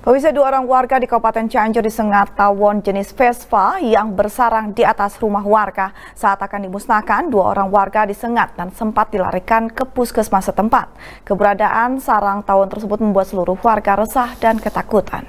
Pemirsa dua orang warga di Kabupaten Cianjur disengat tawon jenis Vespa yang bersarang di atas rumah warga. Saat akan dimusnahkan, dua orang warga disengat dan sempat dilarikan ke puskesmas setempat. Keberadaan sarang tawon tersebut membuat seluruh warga resah dan ketakutan.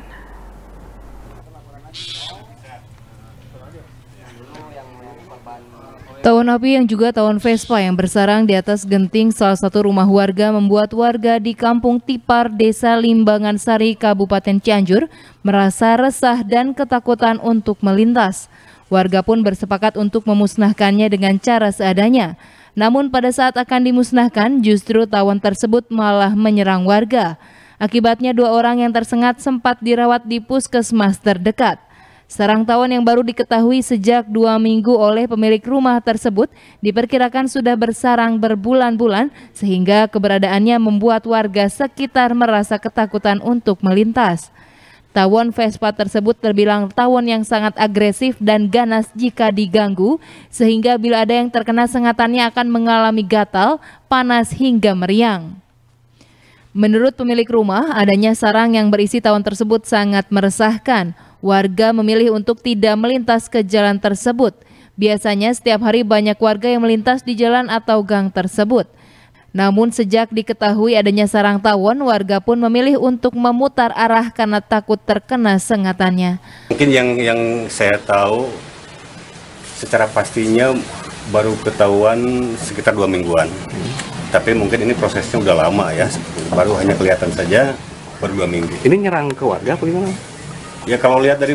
Tahun api yang juga tahun Vespa yang bersarang di atas genting salah satu rumah warga membuat warga di Kampung Tipar, Desa Limbangan Sari, Kabupaten Cianjur merasa resah dan ketakutan untuk melintas. Warga pun bersepakat untuk memusnahkannya dengan cara seadanya. Namun pada saat akan dimusnahkan, justru tawon tersebut malah menyerang warga. Akibatnya dua orang yang tersengat sempat dirawat di puskesmas terdekat. Sarang tawon yang baru diketahui sejak dua minggu oleh pemilik rumah tersebut diperkirakan sudah bersarang berbulan-bulan sehingga keberadaannya membuat warga sekitar merasa ketakutan untuk melintas. Tawon Vespa tersebut terbilang tawon yang sangat agresif dan ganas jika diganggu, sehingga bila ada yang terkena sengatannya akan mengalami gatal, panas hingga meriang. Menurut pemilik rumah, adanya sarang yang berisi tawon tersebut sangat meresahkan. Warga memilih untuk tidak melintas ke jalan tersebut. Biasanya setiap hari banyak warga yang melintas di jalan atau gang tersebut. Namun sejak diketahui adanya sarang tawon, warga pun memilih untuk memutar arah karena takut terkena sengatannya. Mungkin yang yang saya tahu secara pastinya baru ketahuan sekitar dua mingguan. Tapi mungkin ini prosesnya udah lama ya, baru hanya kelihatan saja per dua minggu. Ini nyerang ke warga apa gimana? ya kalau lihat dari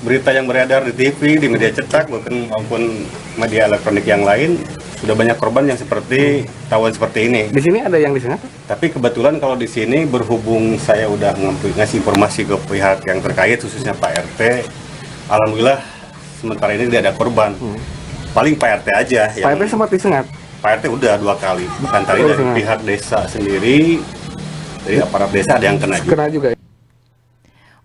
berita yang beredar di TV, di media cetak, bahkan maupun media elektronik yang lain, sudah banyak korban yang seperti tawon seperti ini. Di sini ada yang di sana? Tapi kebetulan kalau di sini berhubung saya udah ngasih informasi ke pihak yang terkait, khususnya Pak RT, alhamdulillah sementara ini tidak ada korban. Hmm. Paling Pak RT aja. Yang... Pak RT sempat disengat? Pak RT udah dua kali, bukan tadi dari pihak desa sendiri, dari aparat desa ada yang kena juga. Kena juga. Ya?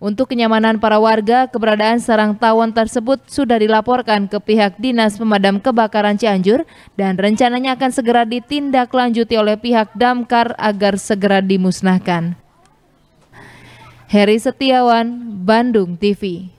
Untuk kenyamanan para warga, keberadaan sarang tawon tersebut sudah dilaporkan ke pihak Dinas Pemadam Kebakaran Cianjur dan rencananya akan segera ditindaklanjuti oleh pihak damkar agar segera dimusnahkan. Heri Setiawan, Bandung TV